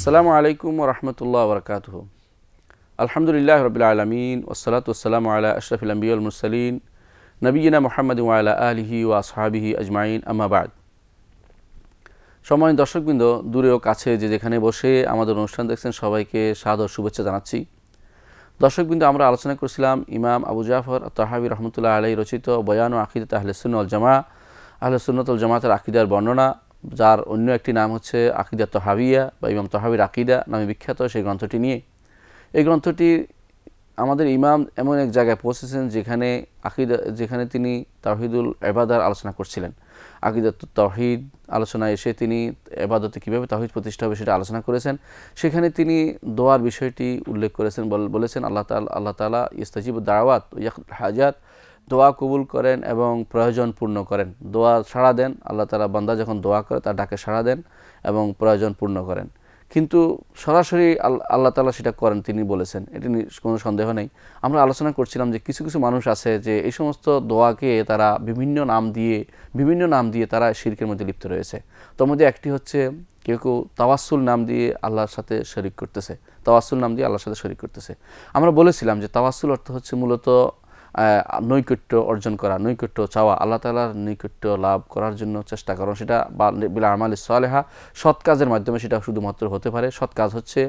আসসালামু আলাইকুম রহমতুল্লাহ বরকাত আলহামদুলিল্লাহ রবিল আলমিন ওসলাত ওসালাম আল্লাহ আশরফুল আম্বিউল মুরসলিন নবীনা মোহাম্মদ ওয়ালা আলহি ও আসহাবিহি আজমাইন আমাবাদ সময় দর্শকবৃন্দ দূরেও কাছে যে যেখানে বসে আমাদের অনুষ্ঠান দেখছেন সবাইকে সাদর শুভেচ্ছা জানাচ্ছি দর্শকবৃন্দ আমরা আলোচনা করছিলাম ইমাম আবু জাফর তাহাবি রহমতুল্লাহ আলাই রচিত বয়ান ও আহলে আহলেসুল জামা আহলেসুন্নতুল জামাতের আকিদার বর্ণনা যার অন্য একটি নাম হচ্ছে আকিদা তহাবিয়া বা ইমাম তহাবির আকিদা নামে বিখ্যাত সেই গ্রন্থটি নিয়ে এই গ্রন্থটি আমাদের ইমাম এমন এক জায়গায় পৌঁছেছেন যেখানে আকিদা যেখানে তিনি তাহিদুল এবাদার আলোচনা করছিলেন আকিদা তহিদ আলোচনা এসে তিনি এবাদতে কীভাবে তাহিদ প্রতিষ্ঠা হবে সেটা আলোচনা করেছেন সেখানে তিনি দোয়ার বিষয়টি উল্লেখ করেছেন বলেছেন আল্লাহ তাল আল্লাহ তালা ইস্তাজিব দাওয়াত ইয়াক হাজাত দোয়া কবুল করেন এবং প্রয়োজন পূর্ণ করেন দোয়া সাড়া দেন আল্লাহ তালা বান্দা যখন দোয়া করে তার ডাকে সাড়া দেন এবং প্রয়োজন পূর্ণ করেন কিন্তু সরাসরি আল্লাহ তালা সেটা করেন তিনি বলেছেন এটি কোনো সন্দেহ নেই আমরা আলোচনা করছিলাম যে কিছু কিছু মানুষ আছে যে এই সমস্ত দোয়াকে তারা বিভিন্ন নাম দিয়ে বিভিন্ন নাম দিয়ে তারা শিরকের মধ্যে লিপ্ত রয়েছে তোর মধ্যে একটি হচ্ছে কেউ কেউ তাওয়াসুল নাম দিয়ে আল্লাহর সাথে শরিক করতেছে তাওয়াসুল নাম দিয়ে আল্লাহর সাথে শরিক করতেছে আমরা বলেছিলাম যে তাওয়াসুল অর্থ হচ্ছে মূলত নৈকট্য অর্জন করা নৈকট্য চাওয়া আল্লাহ তালার নৈকট্য লাভ করার জন্য চেষ্টা করা সেটা বিলা আমাল সালেহা সৎ কাজের মাধ্যমে সেটা শুধুমাত্র হতে পারে সৎ কাজ হচ্ছে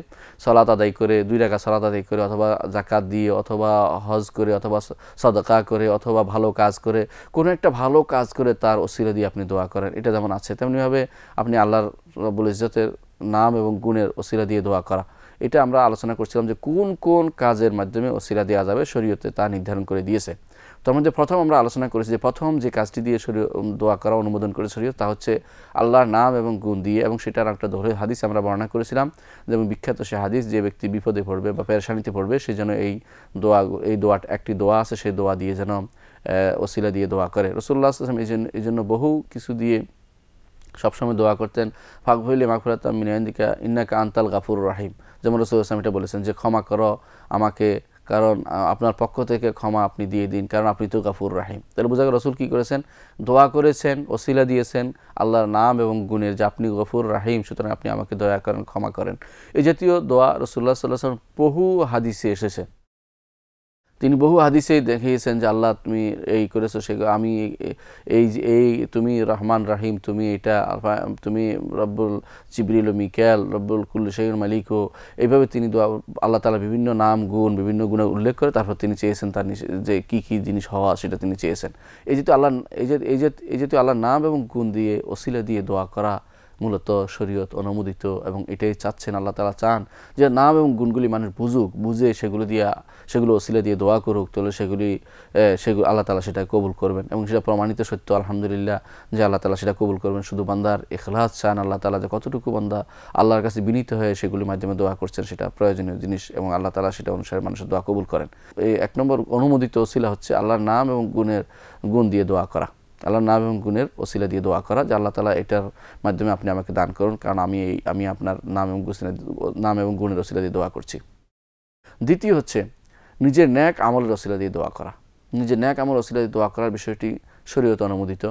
সলাত আদায় করে দুই টাকা সলাত আদায় করে অথবা জাকাত দিয়ে অথবা হজ করে অথবা সদকা করে অথবা ভালো কাজ করে কোনো একটা ভালো কাজ করে তার অসিরে দিয়ে আপনি দোয়া করেন এটা যেমন আছে তেমনিভাবে আপনি আল্লাহর রবুল ইজতের নাম এবং গুণের অসিরা দিয়ে দোয়া করা এটা আমরা আলোচনা করছিলাম যে কোন কোন কাজের মাধ্যমে ওসিলা দেওয়া যাবে শরীয়তে তা নির্ধারণ করে দিয়েছে তার মধ্যে প্রথম আমরা আলোচনা করেছি যে প্রথম যে কাজটি দিয়ে শরীয় দোয়া করা অনুমোদন করে শরীয় তা হচ্ছে আল্লাহর নাম এবং গুণ দিয়ে এবং সেটার একটা ধরে হাদিস আমরা বর্ণনা করেছিলাম যেমন বিখ্যাত সে হাদিস যে ব্যক্তি বিপদে পড়বে বা পেরেশানিতে পড়বে সে যেন এই দোয়া এই দোয়া একটি দোয়া আছে সেই দোয়া দিয়ে যেন ওসিলা দিয়ে দোয়া করে রসুল্লাহ আসলাম এই জন্য বহু কিছু দিয়ে সবসময় দোয়া করতেন ফাকভইলি মাখফুরাত মিনায়ন্দিকা ইন্নাকা আন্তাল গাফুর রাহিম যেমন রসুল ইসলাম এটা বলেছেন যে ক্ষমা করো আমাকে কারণ আপনার পক্ষ থেকে ক্ষমা আপনি দিয়ে দিন কারণ আপনি তো গাফুর রাহিম তাহলে বোঝা গেল রসুল কী করেছেন দোয়া করেছেন ওসিলা দিয়েছেন আল্লাহর নাম এবং গুণের যে আপনি গফুর রাহিম সুতরাং আপনি আমাকে দয়া করেন ক্ষমা করেন এই জাতীয় দোয়া রসুল্লাহ সাল্লাহ বহু হাদিসে এসেছে তিনি বহু হাদিসেই দেখিয়েছেন যে আল্লাহ তুমি এই করেছো সে আমি এই এই তুমি রহমান রাহিম তুমি এটা তুমি রব্বুল চিবরিল মিকেল রব্বুল কুল শহীর মালিকো এইভাবে তিনি আল্লাহ তালা বিভিন্ন নাম গুণ বিভিন্ন গুণে উল্লেখ করে তারপর তিনি চেয়েছেন তার যে কি কি জিনিস হওয়া সেটা তিনি চেয়েছেন এই যেহেতু আল্লাহ এই যে এই যে এই যেহেতু আল্লাহর নাম এবং গুণ দিয়ে ওসিলা দিয়ে দোয়া করা মূলত শরীয়ত অনুমোদিত এবং এটাই চাচ্ছেন আল্লাহ তালা চান যে নাম এবং গুণগুলি মানুষ বুঝুক বুঝে সেগুলো দিয়া সেগুলো অসিলে দিয়ে দোয়া করুক তাহলে সেগুলি সেগুলো আল্লাহ তালা সেটা কবুল করবেন এবং সেটা প্রমাণিত সত্য আলহামদুলিল্লাহ যে আল্লাহ তালা সেটা কবুল করবেন শুধু বান্দার এখলাস চান আল্লাহ তালা যে কতটুকু বান্দা আল্লাহর কাছে বিনীত হয়ে সেগুলির মাধ্যমে দোয়া করছেন সেটা প্রয়োজনীয় জিনিস এবং আল্লাহ তালা সেটা অনুসারে মানুষের দোয়া কবুল করেন এই এক নম্বর অনুমোদিত অসিলা হচ্ছে আল্লাহর নাম এবং গুণের গুণ দিয়ে দোয়া করা আল্লাহ নাম এবং গুণের ওসিলা দিয়ে দোয়া করা যে আল্লাহ তালা এটার মাধ্যমে আপনি আমাকে দান করুন কারণ আমি এই আমি আপনার নাম এবং গুসিলা নাম এবং গুণের ওসিলা দিয়ে দোয়া করছি দ্বিতীয় হচ্ছে নিজের ন্যাক আমলের ওসিলা দিয়ে দোয়া করা নিজের ন্যাক আমল ওসিলা দিয়ে দোয়া করার বিষয়টি শরীয়ত অনুমোদিত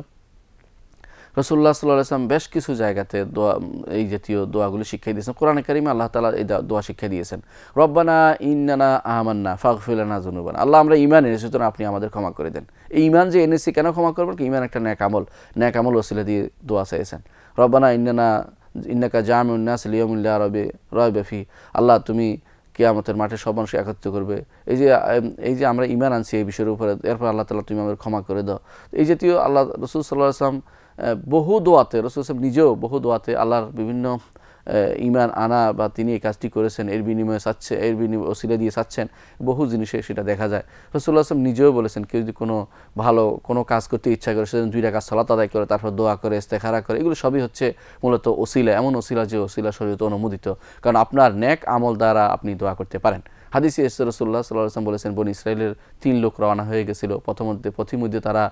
রসুল্লাহ সাল্লাম বেশ কিছু জায়গাতে দোয়া এই জাতীয় দোয়াগুলি শিক্ষা দিয়েছেন কোরআনে কারিমে আল্লাহ তালা এই দোয়া শিক্ষা দিয়েছেন রব্বানা ইন্নানা আহমান্না ফাগফিলানা জুনুবান আল্লাহ আমরা ইমান এনেছি সুতরাং আপনি আমাদের ক্ষমা করে দেন এই ইমান যে এনেছি কেন ক্ষমা করবেন কি ইমান একটা ন্যাক আমল ন্যাক আমল ওসিলা দিয়ে দোয়া চাইছেন রব্বানা ইন্নানা ইন্নাকা জামিউন্নাস লিয়মুল্লাহ রবে বেফি আল্লাহ তুমি কেয়ামতের মাঠে সব মানুষ একত্রিত করবে এই যে এই যে আমরা ইমান আনছি এই বিষয়ের উপরে এরপর আল্লাহ তালা তুমি আমাদের ক্ষমা করে দাও এই জাতীয় আল্লাহ রসুল সাল্লাহ আসলাম বহু দোয়াতে রসুল সাহেব নিজেও বহু দোয়াতে আল্লাহর বিভিন্ন ইমান আনা বা তিনি এই কাজটি করেছেন এর বিনিময়ে সাচ্ছে এর বিনিময়ে ওসিলে দিয়ে চাচ্ছেন বহু জিনিসে সেটা দেখা যায় রসুল্লাহ আসলাম নিজেও বলেছেন কেউ যদি কোনো ভালো কোনো কাজ করতে ইচ্ছা করে সেদিন দুই টাকা সলাত আদায় করে তারপর দোয়া করে ইস্তেখারা করে এগুলো সবই হচ্ছে মূলত ওসিলা এমন ওসিলা যে ওসিলা শরীর অনুমোদিত কারণ আপনার ন্যাক আমল দ্বারা আপনি দোয়া করতে পারেন হাদিসি ইসরসুল্লাহ রসুল্লাহ সাল্লাম বলেছেন বন ইসরায়েলের তিন লোক রওনা হয়ে গেছিল প্রথমধ্যে পথিমধ্যে তারা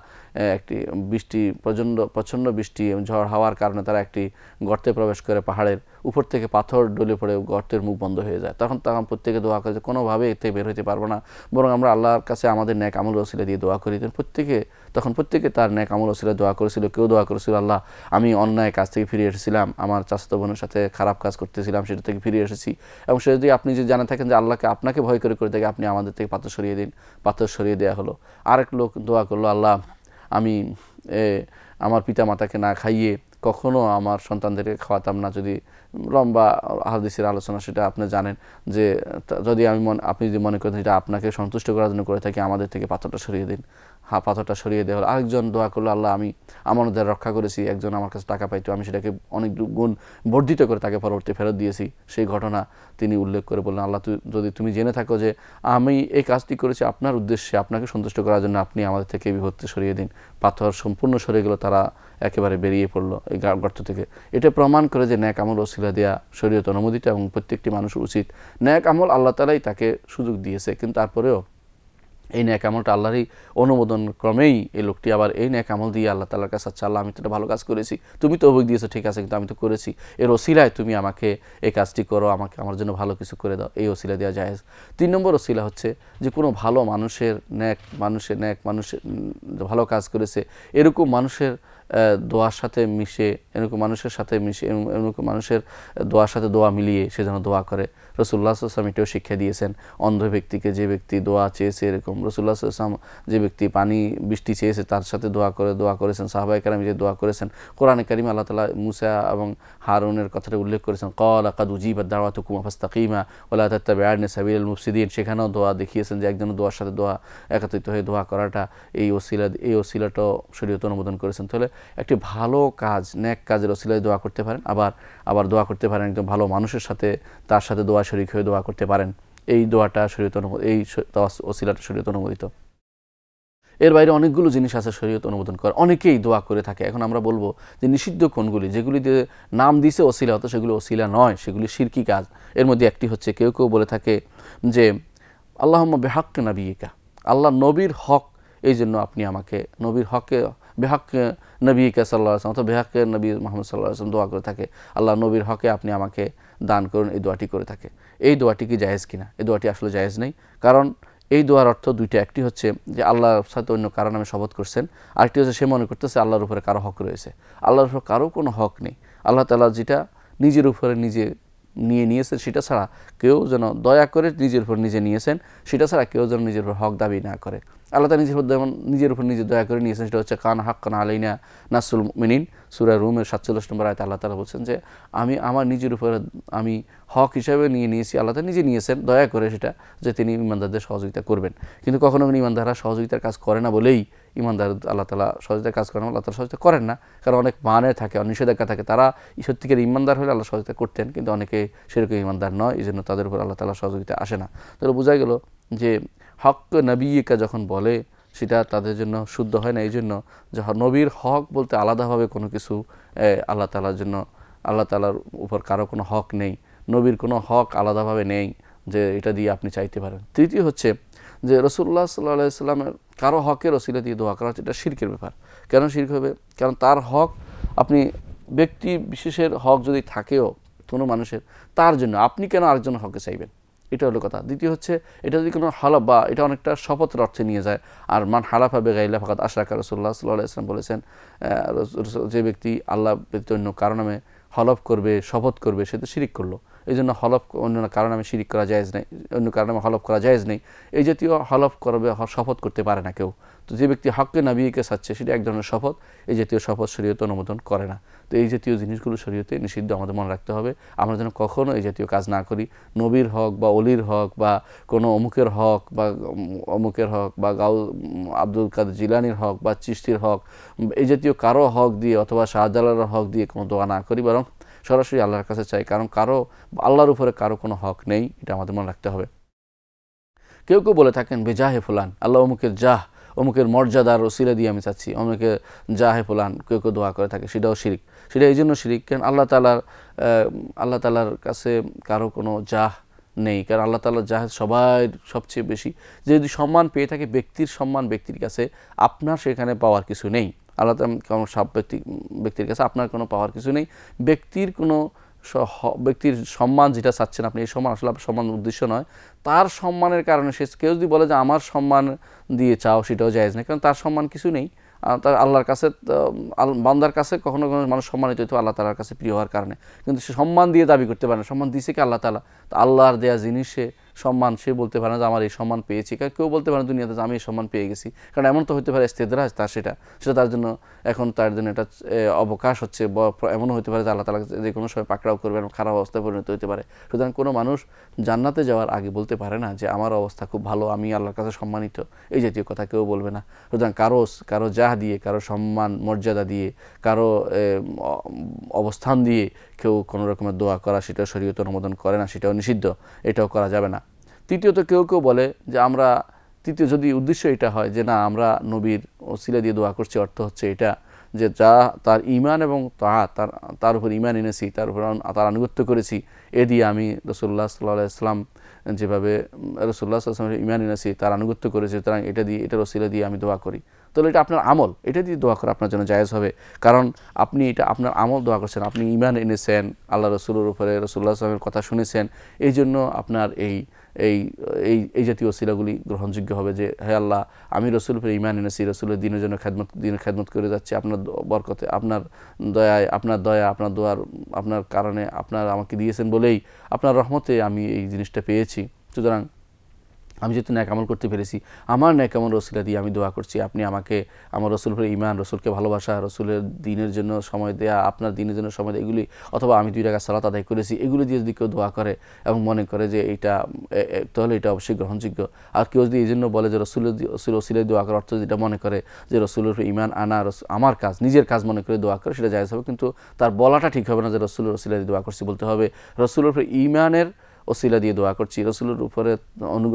একটি বৃষ্টি প্রচণ্ড প্রচণ্ড বৃষ্টি ঝড় হাওয়ার কারণে তারা একটি গর্তে প্রবেশ করে পাহাড়ের উপর থেকে পাথর ডলে পড়ে গর্তের মুখ বন্ধ হয়ে যায় তখন তখন প্রত্যেকে দোয়া করে যে কোনোভাবে এতে বের হতে পারবো না বরং আমরা আল্লাহর কাছে আমাদের ন্যাক আমল রসিলা দিয়ে দোয়া করি প্রত্যেকে তখন প্রত্যেকে তার ন্যাক আমল রসিলা দোয়া করেছিল কেউ দোয়া করেছিল আল্লাহ আমি অন্যায় কাজ থেকে ফিরে এসেছিলাম আমার চাচাতো বোনের সাথে খারাপ কাজ করতেছিলাম সেটা থেকে ফিরে এসেছি এবং সে যদি আপনি যদি জানা থাকেন যে আল্লাহকে আপনার আপনাকে ভয় করে করে দেখে আপনি আমাদের থেকে পাথর সরিয়ে দিন পাথর সরিয়ে দেওয়া হলো আরেক লোক দোয়া করলো আল্লাহ আমি আমার পিতা মাতাকে না খাইয়ে কখনো আমার সন্তানদেরকে খাওয়াতাম না যদি লম্বা হাদিসের আলোচনা সেটা আপনি জানেন যে যদি আমি মনে আপনি যদি মনে করেন সেটা আপনাকে সন্তুষ্ট করার জন্য করে থাকি আমাদের থেকে পাথরটা সরিয়ে দিন হা পাথরটা সরিয়ে দেওয়া হলো আরেকজন দোয়া করলো আল্লাহ আমি আমানতের রক্ষা করেছি একজন আমার কাছে টাকা পাইতো আমি সেটাকে অনেক গুণ বর্ধিত করে তাকে পরবর্তী ফেরত দিয়েছি সেই ঘটনা তিনি উল্লেখ করে বললেন আল্লাহ যদি তুমি জেনে থাকো যে আমি এই কাজটি করেছি আপনার উদ্দেশ্যে আপনাকে সন্তুষ্ট করার জন্য আপনি আমাদের থেকে বিভক্তি সরিয়ে দিন পাথর সম্পূর্ণ সরে গেল তারা একেবারে বেরিয়ে পড়লো এই গর্ত থেকে এটা প্রমাণ করে যে ন্যাক আমল ওসিলা দেওয়া শরীয়ত অনুমোদিত এবং প্রত্যেকটি মানুষ উচিত ন্যাক আমল আল্লাহ তালাই তাকে সুযোগ দিয়েছে কিন্তু তারপরেও এই ন্যাক আমলটা আল্লাহরই অনুমোদন ক্রমেই এই লোকটি আবার এই ন্যাক আমল দিয়ে আল্লাহ তালার কাছে আচ্ছা আল্লাহ আমি তো ভালো কাজ করেছি তুমি তো অভিযোগ দিয়েছো ঠিক আছে কিন্তু আমি তো করেছি এর ওসিলায় তুমি আমাকে এই কাজটি করো আমাকে আমার জন্য ভালো কিছু করে দাও এই ওসিলা দেওয়া যায় তিন নম্বর ওসিলা হচ্ছে যে কোনো ভালো মানুষের ন্যাক মানুষের ন্যাক মানুষের ভালো কাজ করেছে এরকম মানুষের দোয়ার সাথে মিশে এরকম মানুষের সাথে মিশে এরকম মানুষের দোয়ার সাথে দোয়া মিলিয়ে সে যেন দোয়া করে রসুল্লাহ আসলাম এটাও শিক্ষা দিয়েছেন অন্ধ ব্যক্তিকে যে ব্যক্তি দোয়া চেয়েছে এরকম রসুল্লাহ যে ব্যক্তি পানি বৃষ্টি চেয়েছে তার সাথে দোয়া করে দোয়া করেছেন সাহাবাই কালাম যে দোয়া করেছেন কোরআনে কারিম আল্লাহ তালা মুসা এবং হারুনের কথাটা উল্লেখ করেছেন কল আকাদ উজিবা দাওয়াত কুমা ফাস্তাকিমা ওলা তাত্তাবে আর্নে সাবিল মুফসিদিন সেখানেও দোয়া দেখিয়েছেন যে একজন দোয়ার সাথে দোয়া একত্রিত হয়ে দোয়া করাটা এই ওসিলা এই ওসিলাটাও শরীয়ত অনুমোদন করেছেন তাহলে একটি ভালো কাজ ন্যাক কাজের ওসিলায় দোয়া করতে পারেন আবার আবার দোয়া করতে পারেন একদম ভালো মানুষের সাথে তার সাথে দোয়া শরিক হয়ে দোয়া করতে পারেন এই দোয়াটা শরীয়ত অনুমোদ এই ওসিলাটা শরীয়ত অনুমোদিত এর বাইরে অনেকগুলো জিনিস আছে শরীয়ত অনুমোদন করে অনেকেই দোয়া করে থাকে এখন আমরা বলবো যে নিষিদ্ধ কোনগুলি যেগুলিতে নাম দিছে অশিলা হতো সেগুলি অশিলা নয় সেগুলি শিরকি কাজ এর মধ্যে একটি হচ্ছে কেউ কেউ বলে থাকে যে আল্লাহ বেহাক্ক নাবিকা আল্লাহ নবীর হক এই জন্য আপনি আমাকে নবীর হকে বেহাক নবীকে সাল্লাহ আসলাম অথবা বেহাক্কে নবী মোহাম্মদ সাল্লাহ আসলাম দোয়া করে থাকে আল্লাহ নবীর হকে আপনি আমাকে দান করুন এই দোয়াটি করে থাকে এই দোয়াটি কি জায়েজ কিনা এই দোয়াটি আসলে জায়েজ নেই কারণ এই দোয়ার অর্থ দুইটা একটি হচ্ছে যে আল্লাহর সাথে অন্য কারো নামে শপথ করছেন আরেকটি হচ্ছে সে মনে করতেছে আল্লাহর উপরে কারো হক রয়েছে আল্লাহর উপর কারো কোনো হক নেই আল্লাহ তালা যেটা নিজের উপরে নিজে নিয়ে নিয়েছেন সেটা ছাড়া কেউ যেন দয়া করে নিজের উপর নিজে নিয়েছেন সেটা ছাড়া কেউ যেন নিজের উপর হক দাবি না করে আল্লাহ তালা নিজের উপর যেমন নিজের উপর নিজে দয়া করে নিয়েছেন সেটা হচ্ছে কান হাক কান আলিনা নাসুল মিনিন সুরা রুমের সাতচল্লিশ নম্বর আয়তা আল্লাহ তালা বলছেন যে আমি আমার নিজের উপর আমি হক হিসাবে নিয়ে নিয়েছি আল্লাহ তালা নিজে নিয়েছেন দয়া করে সেটা যে তিনি ইমানদারদের সহযোগিতা করবেন কিন্তু কখনো ইমানদাররা সহযোগিতার কাজ করে না বলেই ইমানদার আল্লাহ তালা সহজতে কাজ করেন আল্লাহ তালা সহজতা করেন না কারণ অনেক মানে থাকে নিষেধাজ্ঞা থাকে তারা সত্যিকার ইমানদার হলে আল্লাহ সহজতা করতেন কিন্তু অনেকে সেরকম ইমানদার নয় এই জন্য তাদের উপর আল্লাহ তালা সহযোগিতা আসে না তাহলে বোঝা গেল যে হক নবীকা যখন বলে সেটা তাদের জন্য শুদ্ধ হয় না এই জন্য যে নবীর হক বলতে আলাদাভাবে কোনো কিছু আল্লাহ তালার জন্য আল্লাহ তালার উপর কারো কোনো হক নেই নবীর কোনো হক আলাদাভাবে নেই যে এটা দিয়ে আপনি চাইতে পারেন তৃতীয় হচ্ছে যে রসুল্লাহ সাল্লাহ সাল্লামের কারো হকের রসিলা দিয়ে দোয়া করা হচ্ছে এটা শির্কের ব্যাপার কেন শির্ক হবে কারণ তার হক আপনি ব্যক্তি বিশেষের হক যদি থাকেও কোনো মানুষের তার জন্য আপনি কেন আরেকজন হকে চাইবেন এটা হলো কথা দ্বিতীয় হচ্ছে এটা যদি কোনো হালাফ বা এটা অনেকটা শপথের অর্থে নিয়ে যায় আর মান হবে গাইলা ফাঁকাত আশরাকা রসুল্লাহ সাল্লাহ ইসলাম বলেছেন যে ব্যক্তি আল্লাহ ব্যক্তি অন্য কারো নামে হলফ করবে শপথ করবে সে তো শিরিক করলো এই জন্য হলফ অন্য কারণে আমি শিরিক করা যায়জ নেই অন্য কারণে আমি হলফ করা যায়জ নেই এই জাতীয় হলফ করবে শপথ করতে পারে না কেউ তো যে ব্যক্তি হককে নাবিকে সাচ্ছে সেটা এক ধরনের শপথ এই জাতীয় শপথ শরীয়তে অনুমোদন করে না তো এই জাতীয় জিনিসগুলো শরীয়তে নিষিদ্ধ আমাদের মনে রাখতে হবে আমরা যেন কখনও এই জাতীয় কাজ না করি নবীর হক বা অলির হক বা কোনো অমুকের হক বা অমুকের হক বা গাউ আব্দুল কাদের জিলানির হক বা চিস্তির হক এই জাতীয় কারো হক দিয়ে অথবা শাহজালার হক দিয়ে কোনো দোয়া না করি বরং সরাসরি আল্লাহর কাছে চাই কারণ কারো আল্লাহর উপরে কারো কোনো হক নেই এটা আমাদের মনে রাখতে হবে কেউ কেউ বলে থাকেন বেজাহে ফুলান আল্লাহ অমুকের জাহ অমুকের মর্যাদার ওসিলা দিয়ে আমি চাচ্ছি অমুকে জাহে ফুলান কেউ কেউ দোয়া করে থাকে সেটাও শিরিক সেটা এই জন্য শিরিক কেন আল্লাহ তালার আল্লাহ তালার কাছে কারো কোনো জাহ নেই কারণ আল্লাহ তালা জাহাজ সবাই সবচেয়ে বেশি যে যদি সম্মান পেয়ে থাকে ব্যক্তির সম্মান ব্যক্তির কাছে আপনার সেখানে পাওয়ার কিছু নেই আল্লাহ কোনো সব ব্যক্তি ব্যক্তির কাছে আপনার কোনো পাওয়ার কিছু নেই ব্যক্তির কোনো ব্যক্তির সম্মান যেটা চাচ্ছেন আপনি এই সম্মান আসলে সম্মান উদ্দেশ্য নয় তার সম্মানের কারণে সে কেউ যদি বলে যে আমার সম্মান দিয়ে চাও সেটাও যায়জ না কারণ তার সম্মান কিছু নেই তার আল্লাহর কাছে বান্দার কাছে কখনো কখনো মানুষ সম্মানিত হইতো আল্লাহ তালার কাছে প্রিয় হওয়ার কারণে কিন্তু সে সম্মান দিয়ে দাবি করতে পারে না সম্মান দিয়েছে কি আল্লাহ তালা তো আল্লাহর দেয়া জিনিসে সম্মান সে বলতে পারে না যে আমার এই সম্মান পেয়েছি কারণ কেউ বলতে পারে না দুনিয়াতে আমি এই সম্মান পেয়ে গেছি কারণ এমন তো হতে পারে ইস্তেদরাজ তার সেটা সেটা তার জন্য এখন তার জন্য এটা অবকাশ হচ্ছে এমনও হতে পারে যে আল্লাহ তালা যে কোনো সময় পাকড়াও করবে এবং খারাপ অবস্থায় পরিণত হতে পারে সুতরাং কোনো মানুষ জান্নাতে যাওয়ার আগে বলতে পারে না যে আমার অবস্থা খুব ভালো আমি আল্লাহর কাছে সম্মানিত এই জাতীয় কথা কেউ বলবে না সুতরাং কারো কারো যাহ দিয়ে কারো সম্মান মর্যাদা দিয়ে কারো অবস্থান দিয়ে কেউ কোনো রকমের দোয়া করা সেটা শরীয়ত অনুমোদন করে না সেটাও নিষিদ্ধ এটাও করা যাবে না তৃতীয়ত কেউ কেউ বলে যে আমরা তৃতীয় যদি উদ্দেশ্য এটা হয় যে না আমরা নবীর ওসিলা দিয়ে দোয়া করছি অর্থ হচ্ছে এটা যে যা তার ইমান এবং তাহা তার তার উপর ইমান এনেছি তার উপর তার আনুগত্য করেছি এ দিয়ে আমি রসুল্লাহ সাল্লাহ ইসলাম যেভাবে রসুল্লাহ ইমান এনেছি তার আনুগত্য করেছি সুতরাং এটা দিয়ে এটার ওসিলা দিয়ে আমি দোয়া করি তাহলে এটা আপনার আমল এটা দিয়ে দোয়া করা আপনার জন্য জায়জ হবে কারণ আপনি এটা আপনার আমল দোয়া করছেন আপনি ইমান এনেছেন আল্লাহ রসুলের উপরে রসুল্লাহ আসলামের কথা শুনেছেন এই জন্য আপনার এই এই এই এই জাতীয় সিরাগুলি গ্রহণযোগ্য হবে যে হে আল্লাহ আমি রসুল ফের ইমান এনেছি রসুলের দিনের জন্য খ্যাদমত দিনের খ্যাদমত করে যাচ্ছি আপনার বরকতে আপনার দয়ায় আপনার দয়া আপনার দোয়ার আপনার কারণে আপনার আমাকে দিয়েছেন বলেই আপনার রহমতে আমি এই জিনিসটা পেয়েছি সুতরাং আমি যেহেতু ন্যাক আমল করতে পেরেছি আমার ন্যাক রসুলা দিয়ে আমি দোয়া করছি আপনি আমাকে আমার রসুল রসুলের ইমান রসুলকে ভালোবাসা রসুলের দিনের জন্য সময় দেয়া আপনার দিনের জন্য সময় দেয় এগুলি অথবা আমি দুই টাকা সালাত আদায় করেছি এগুলি দিয়ে যদি কেউ দোয়া করে এবং মনে করে যে এটা তাহলে এটা অবশ্যই গ্রহণযোগ্য আর কেউ যদি এই জন্য বলে যে রসুলের রসুল রসিলের দোয়া করার অর্থ যেটা মনে করে যে রসুলের ইমান আনা আমার কাজ নিজের কাজ মনে করে দোয়া করে সেটা যায় হবে কিন্তু তার বলাটা ঠিক হবে না যে রসুল রসিলা দিয়ে দোয়া করছি বলতে হবে রসুলের ইমানের ওসিলা দিয়ে দোয়া করছি রসুলের উপরে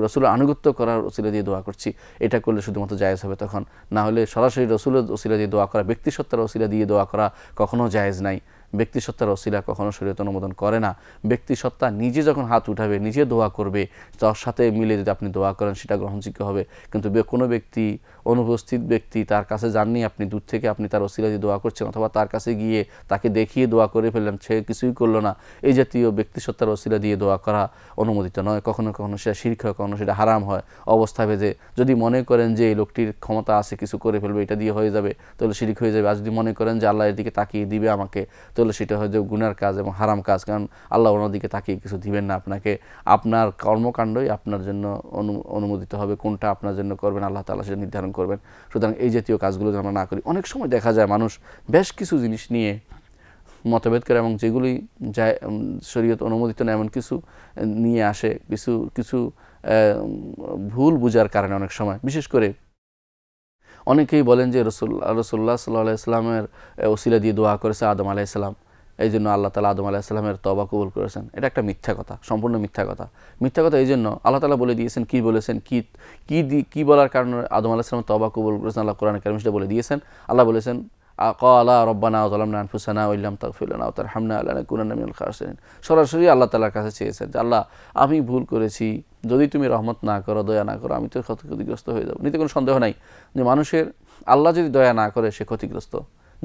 রসুলের আনুগত্য করার ওসিলা দিয়ে দোয়া করছি এটা করলে শুধুমাত্র জায়েজ হবে তখন না হলে সরাসরি রসুলের ওসিলা দিয়ে দোয়া করা ব্যক্তিসত্তার ওসিলা দিয়ে দোয়া করা কখনও জায়েজ নাই ব্যক্তিসত্তার অশিলা কখনো শরীরত অনুমোদন করে না ব্যক্তিসত্তা নিজে যখন হাত উঠাবে নিজে দোয়া করবে তার সাথে মিলে যদি আপনি দোয়া করেন সেটা গ্রহণযোগ্য হবে কিন্তু কোনো ব্যক্তি অনুপস্থিত ব্যক্তি তার কাছে যাননি আপনি দূর থেকে আপনি তার ওসিলা দিয়ে দোয়া করছেন অথবা তার কাছে গিয়ে তাকে দেখিয়ে দোয়া করে ফেললেন সে কিছুই করলো না এই জাতীয় ব্যক্তিসত্তার ওসিলা দিয়ে দোয়া করা অনুমোদিত নয় কখনো কখনো সেটা শিক্ষা হয় কখনো সেটা হারাম হয় অবস্থা ভেজে যদি মনে করেন যে এই লোকটির ক্ষমতা আছে কিছু করে ফেলবে এটা দিয়ে হয়ে যাবে তাহলে শিরিক হয়ে যাবে আর যদি মনে করেন যে আল্লাহ এদিকে তাকিয়ে দিবে আমাকে তাহলে সেটা হয়তো গুনার কাজ এবং হারাম কাজ কারণ আল্লাহ ওনার দিকে তাকিয়ে কিছু দিবেন না আপনাকে আপনার কর্মকাণ্ডই আপনার জন্য অনুমোদিত হবে কোনটা আপনার জন্য করবেন আল্লাহ তালা সেটা নির্ধারণ করবেন সুতরাং এই জাতীয় কাজগুলো যদি আমরা না করি অনেক সময় দেখা যায় মানুষ বেশ কিছু জিনিস নিয়ে মতভেদ করে এবং যেগুলি যায় শরীয়ত অনুমোদিত না এমন কিছু নিয়ে আসে কিছু কিছু ভুল বুঝার কারণে অনেক সময় বিশেষ করে অনেকেই বলেন যে রসুল্লাহ রসুল্লাহ সাল্লাহ ইসলামের ওসিলা দিয়ে দোয়া করেছে আদম আলাহ এই জন্য আল্লাহ তালা আদম আলাহিসাল্লামের তবা কবুল করেছেন এটা একটা মিথ্যা কথা সম্পূর্ণ মিথ্যা কথা মিথ্যা কথা এই জন্য আল্লাহ তালা বলে দিয়েছেন কি বলেছেন কি কি কী বলার কারণে আদম আলাহিসাল্লাম তবা কবুল করেছেন আল্লাহ কোরআন কারিম বলে দিয়েছেন আল্লাহ বলেছেন আলা রব্বানা আজলামনা ফুসানা ইল্লাম তাকফিলানা তার হামনা আল্লাহ কুরানামিউল খাসেন সরাসরি আল্লাহ তালার কাছে চেয়েছেন যে আল্লাহ আমি ভুল করেছি যদি তুমি রহমত না করো দয়া না করো আমি তো ক্ষতিগ্রস্ত হয়ে যাবো নিতে কোনো সন্দেহ নাই যে মানুষের আল্লাহ যদি দয়া না করে সে ক্ষতিগ্রস্ত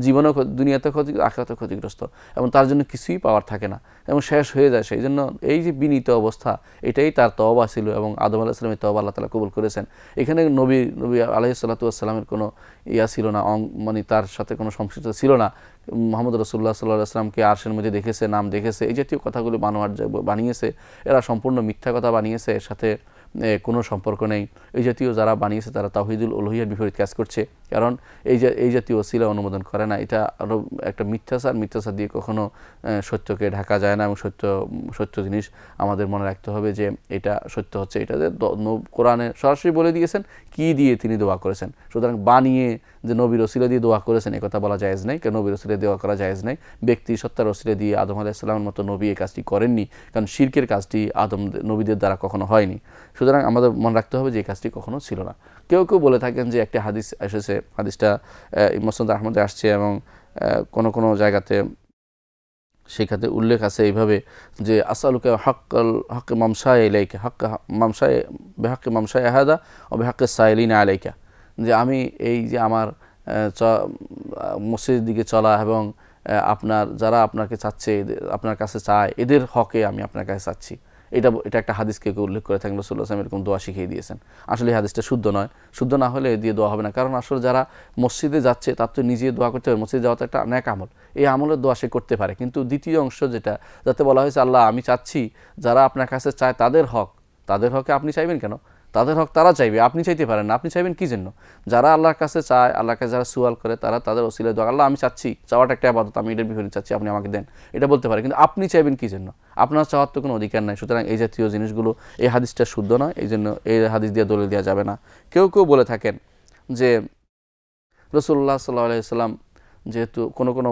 জীবনও দুনিয়াতে ক্ষতি আখেরাতে ক্ষতিগ্রস্ত এবং তার জন্য কিছুই পাওয়ার থাকে না এবং শেষ হয়ে যায় সেই জন্য এই যে বিনীত অবস্থা এটাই তার তবা ছিল এবং আদম আলাহ ইসলামের তবা আল্লাহ তালা কবুল করেছেন এখানে নবী নবী আলহি সাল্লামের কোনো ইয়া ছিল না মানে তার সাথে কোনো সংশ্লিষ্ট ছিল না মোহাম্মদ রসুল্লাহ সাল্লাহ আসলামকে আরশের মধ্যে দেখেছে নাম দেখেছে এই জাতীয় কথাগুলো বানোয়ার বানিয়েছে এরা সম্পূর্ণ মিথ্যা কথা বানিয়েছে এর সাথে কোনো সম্পর্ক নেই এই জাতীয় যারা বানিয়েছে তারা তাহিদুল উলহিয়ার বিপরীত কাজ করছে কারণ এই এই জাতীয় শিলা অনুমোদন করে না এটা আরও একটা মিথ্যাচার মিথ্যাচার দিয়ে কখনো সত্যকে ঢাকা যায় না এবং সত্য সত্য জিনিস আমাদের মনে রাখতে হবে যে এটা সত্য হচ্ছে এটা যে কোরআনে সরাসরি বলে দিয়েছেন কি দিয়ে তিনি দোয়া করেছেন সুতরাং বানিয়ে যে নবীর অসিলে দিয়ে দোয়া করেছেন কথা বলা যায়জ নাই কারণ নবীর অসিলে দোয়া করা যায়জ নাই ব্যক্তি সত্তার অসিলে দিয়ে আদম ইসলামের মতো নবী এই কাজটি করেননি কারণ শির্কের কাজটি আদম নবীদের দ্বারা কখনো হয়নি সুতরাং আমাদের মনে রাখতে হবে যে এই কাজটি কখনো ছিল না কেউ কেউ বলে থাকেন যে একটি হাদিস এসেছে হাদিসটা মসন্দ আহমদে আসছে এবং কোনো কোনো জায়গাতে সেখানে উল্লেখ আছে এইভাবে যে আসালুকে হকাল হককে মামসায় এলাইকা হক মামসায় বেহাক্কে মামসায় আহাদা ও বেহাক্কে সাইলিনা আলাইকা যে আমি এই যে আমার মসজিদের দিকে চলা এবং আপনার যারা আপনাকে চাচ্ছে আপনার কাছে চায় এদের হকে আমি আপনার কাছে চাচ্ছি এটা এটা একটা হাদিস কেউ উল্লেখ করে থাকেন রসুল্লাহ আসলাম এরকম দোয়া শিখিয়ে দিয়েছেন আসলে এই হাদিসটা শুদ্ধ নয় শুদ্ধ না হলে দিয়ে দোয়া হবে না কারণ আসলে যারা মসজিদে যাচ্ছে তার তো নিজে দোয়া করতে হবে মসজিদে যাওয়া একটা অনেক আমল এই আমলের দোয়া সে করতে পারে কিন্তু দ্বিতীয় অংশ যেটা যাতে বলা হয়েছে আল্লাহ আমি চাচ্ছি যারা আপনার কাছে চায় তাদের হক তাদের হকে আপনি চাইবেন কেন তাদের হক তারা চাইবে আপনি চাইতে পারেন না আপনি চাইবেন কি জন্য যারা আল্লাহর কাছে চায় আল্লাহকে কাছে যারা সুয়াল করে তারা তাদের ওসিলে দোয়া আল্লাহ আমি চাচ্ছি চাওয়াটা একটা আবাদত আমি এটার বিপরীত চাচ্ছি আপনি আমাকে দেন এটা বলতে পারে কিন্তু আপনি চাইবেন কি জন্য আপনার চাওয়ার তো কোনো অধিকার নাই সুতরাং এই জাতীয় জিনিসগুলো এই হাদিসটা শুদ্ধ নয় এই জন্য এই হাদিস দিয়ে দলে দেওয়া যাবে না কেউ কেউ বলে থাকেন যে রসুল্লাহ সাল্লাহ সাল্লাম যেহেতু কোনো কোনো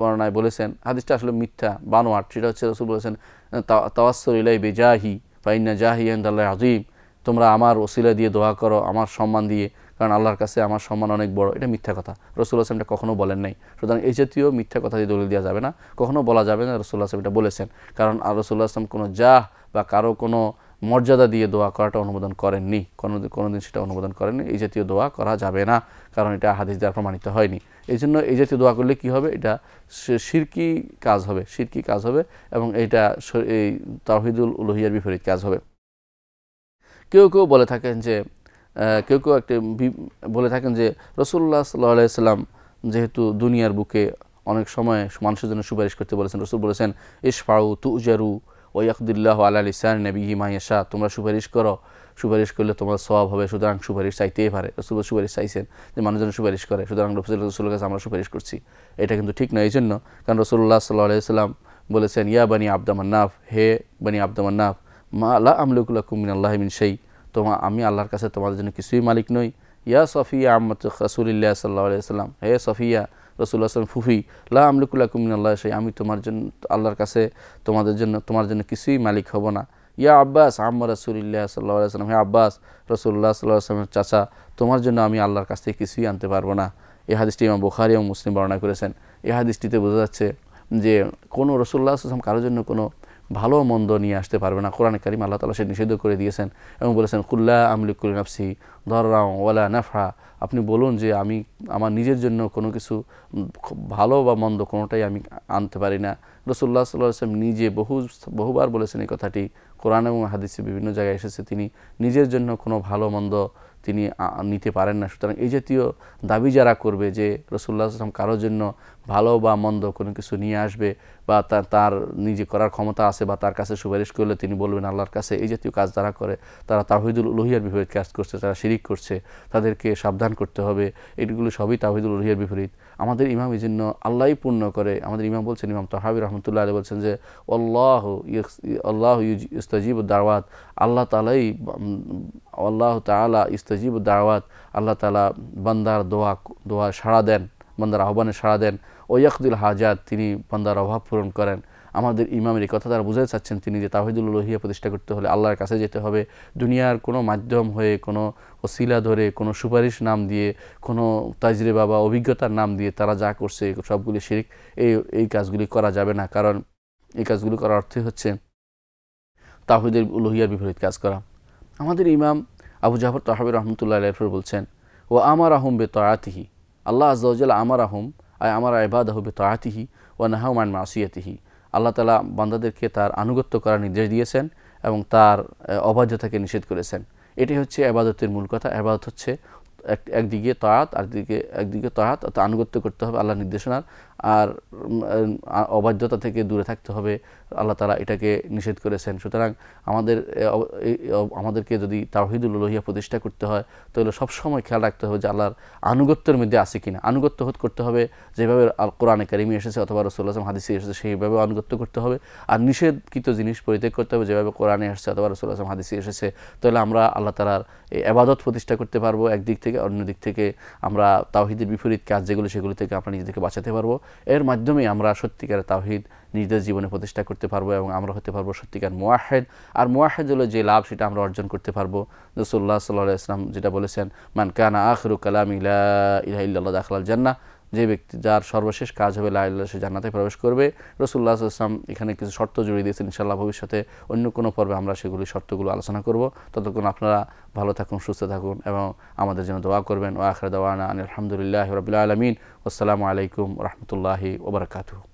বর্ণায় বলেছেন হাদিসটা আসলে মিথ্যা বানোয়ার সেটা হচ্ছে রসুল বলেছেন তাওয়াসর ইলাই বেজাহি ফাইনা জাহি আন্দাল্লাহ আজিম তোমরা আমার ওসিলা দিয়ে দোয়া করো আমার সম্মান দিয়ে কারণ আল্লাহর কাছে আমার সম্মান অনেক বড় এটা মিথ্যা কথা রসুল আসলামটা কখনও বলেন নাই সুতরাং এই জাতীয় মিথ্যা কথা দিয়ে দলিল দেওয়া যাবে না কখনও বলা যাবে না রসুল্লাহ আসলাম এটা বলেছেন কারণ আর রসুল্লাহ আসলাম কোনো যা বা কারো কোনো মর্যাদা দিয়ে দোয়া করাটা অনুমোদন করেননি কোনো কোনোদিন সেটা অনুমোদন করেননি এই জাতীয় দোয়া করা যাবে না কারণ এটা হাদিস দ্বারা প্রমাণিত হয়নি এই জন্য এই জাতীয় দোয়া করলে কি হবে এটা সিরকি কাজ হবে সিরকি কাজ হবে এবং এটা এই তাহিদুল উলহিয়ার বিপরীত কাজ হবে কেউ কেউ বলে থাকেন যে কেউ কেউ একটি বলে থাকেন যে রসুল্লাহ সাল্লাহ সাল্লাম যেহেতু দুনিয়ার বুকে অনেক সময় মানুষের জন্য সুপারিশ করতে বলেছেন রসুল বলেছেন ইশফাউ তুজারু ওয়াকদুল্লাহ আল্লাহ ইসান নবী মাইয়াশা তোমরা সুপারিশ করো সুপারিশ করলে তোমার সব হবে সুতরাং সুপারিশ চাইতেই পারে রসুল সুপারিশ চাইছেন যে মানুষজন সুপারিশ করে সুতরাং রসুল রসুলের কাছে আমরা সুপারিশ করছি এটা কিন্তু ঠিক নয় এই জন্য কারণ রসুল্লাহ সাল্লাহ সাল্লাম বলেছেন ইয়া বানি আব্দামান্নাফ হে বানি আব্দামান্নাফ মা আল্লাহ আমলুকুল্লাহ কুমিন আল্লাহ মিন সেই তোমা আমি আল্লাহর কাছে তোমাদের জন্য কিছুই মালিক নই ইয়া সফিয়া আহমদ রাসুলিল্লাহ সাল্লাহ সাল্লাম হে সফিয়া রসুল্লাহ আসলাম ফুফি লা আমলুকুল্লাহ কুমিন আল্লাহ সেই আমি তোমার জন্য আল্লাহর কাছে তোমাদের জন্য তোমার জন্য কিছুই মালিক হব না ইয়া আব্বাস আম্মা রসুলিল্লাহ সাল্লাহ সাল্লাম হে আব্বাস রসুল্লাহ সাল্লাহ আসলামের চাচা তোমার জন্য আমি আল্লাহর কাছ থেকে কিছুই আনতে পারবো না এই হাদিসটি ইমাম বোখারি এবং মুসলিম বর্ণনা করেছেন এই হাদিসটিতে বোঝা যাচ্ছে যে কোনো রসুল্লাহ আসলাম কারোর জন্য কোনো ভালো মন্দ নিয়ে আসতে পারবে না কোরআন কারিম আল্লাহ তালা সে নিষিদ্ধ করে দিয়েছেন এবং বলেছেন কুল্লা আমলিকুল নাফসি ধররাও ওয়ালা নাফা আপনি বলুন যে আমি আমার নিজের জন্য কোনো কিছু ভালো বা মন্দ কোনোটাই আমি আনতে পারি না রসুল্লাহ আসলাম নিজে বহু বহুবার বলেছেন এই কথাটি কোরআন এবং হাদিসে বিভিন্ন জায়গায় এসেছে তিনি নিজের জন্য কোনো ভালো মন্দ তিনি নিতে পারেন না সুতরাং এই জাতীয় দাবি যারা করবে যে রসুল্লাহ আসলাম কারোর জন্য ভালো বা মন্দ কোনো কিছু নিয়ে আসবে বা তার তার নিজে করার ক্ষমতা আছে বা তার কাছে সুপারিশ করলে তিনি বলবেন আল্লাহর কাছে এই জাতীয় কাজ যারা করে তারা তাহিদুল লোহিয়ার বিপরীত কাজ করছে তারা শিরিক করছে তাদেরকে সাবধান করতে হবে এগুলো সবই তাহিদুল লোহিয়ার বিপরীত আমাদের ইমাম এই জন্য আল্লাহই পূর্ণ করে আমাদের ইমাম বলছেন ইমাম তহাবি রহমতুল্লাহ আলী বলছেন যে অল্লাহ আল্লাহ ইস্তাজিব দাওয়াত আল্লাহ তালাই আল্লাহ তালা ইস্তাজিব দাওয়াত আল্লাহ তালা বান্দার দোয়া দোয়া সাড়া দেন বান্দার আহ্বানে সাড়া দেন ওয়াকদুল হাজাত তিনি বান্দার অভাব পূরণ করেন আমাদের ইমামের এই কথা তারা বুঝতে চাচ্ছেন তিনি যে তাহিদুল লোহিয়া প্রতিষ্ঠা করতে হলে আল্লাহর কাছে যেতে হবে দুনিয়ার কোনো মাধ্যম হয়ে কোনো ওসিলা ধরে কোনো সুপারিশ নাম দিয়ে কোনো তাজরে বাবা অভিজ্ঞতার নাম দিয়ে তারা যা করছে সবগুলি শিরিক এই এই কাজগুলি করা যাবে না কারণ এই কাজগুলি করার অর্থই হচ্ছে তাহিদুল লোহিয়ার বিপরীত কাজ করা আমাদের ইমাম আবু জাফর তাহাবির রহমতুল্লাহ আলহর বলছেন ও আমার আহম বে তয়াতিহি আল্লাহ আজ্জাল আমার আহম আয় আমার আইবাদ বে তয়াতিহি ও নাহমান মাসিয়াতিহি আল্লাহ তালা বান্দাদেরকে তার আনুগত্য করার নির্দেশ দিয়েছেন এবং তার অবাধ্যতাকে নিষেধ করেছেন এটি হচ্ছে আবাদতের মূল কথা আবাদত হচ্ছে একদিকে তয়াত দিকে একদিকে তয়াত অর্থাৎ আনুগত্য করতে হবে আল্লাহ নির্দেশনার আর অবাধ্যতা থেকে দূরে থাকতে হবে আল্লাহ তালা এটাকে নিষেধ করেছেন সুতরাং আমাদের আমাদেরকে যদি তাহিদুল লোহিয়া প্রতিষ্ঠা করতে হয় তাহলে সবসময় খেয়াল রাখতে হবে যে আল্লাহর আনুগত্যের মধ্যে আছে কিনা আনুগত্য করতে হবে যেভাবে আল কোরআনে কারিমি এসেছে অথবা আসলাম হাদিসে এসেছে সেইভাবে আনুগত্য করতে হবে আর নিষেধকৃত জিনিস পরিত্যাগ করতে হবে যেভাবে কোরআনে এসেছে অথবা আসলাম হাদিসে এসেছে তাহলে আমরা আল্লাহ তালার এই আবাদত প্রতিষ্ঠা করতে পারবো একদিক থেকে অন্য দিক থেকে আমরা তাওহিদের বিপরীত কাজ যেগুলো সেগুলি থেকে আমরা নিজেদেরকে বাঁচাতে পারবো এর মাধ্যমে আমরা সত্যিকারে তাওহিদ নিজেদের জীবনে প্রতিষ্ঠা করতে পারবো এবং আমরা হতে পারবো সত্যিকার মোয়াহেদ আর মোয়াহেদ হলো যে লাভ সেটা আমরা অর্জন করতে পারবো রসুল্লাহ সাল্লাহ ইসলাম যেটা বলেছেন কানা আখরু কালাম ইলা ইলাহ ইল্লাহ দাখলাল জান্না যে ব্যক্তি যার সর্বশেষ কাজ হবে লাইল্লা সে জান্নাতে প্রবেশ করবে রসুল্লাহ আসলাম এখানে কিছু শর্ত জুড়ে দিয়েছেন ইনশাল্লাহ ভবিষ্যতে অন্য কোনো পর্বে আমরা সেগুলি শর্তগুলো আলোচনা করব ততক্ষণ আপনারা ভালো থাকুন সুস্থ থাকুন এবং আমাদের জন্য দোয়া করবেন ও আখরা দোয়ানা আলহামদুলিল্লাহ রবিআ আলমিন আসসালামু আলাইকুম রহমতুল্লাহি ওবরাকাতু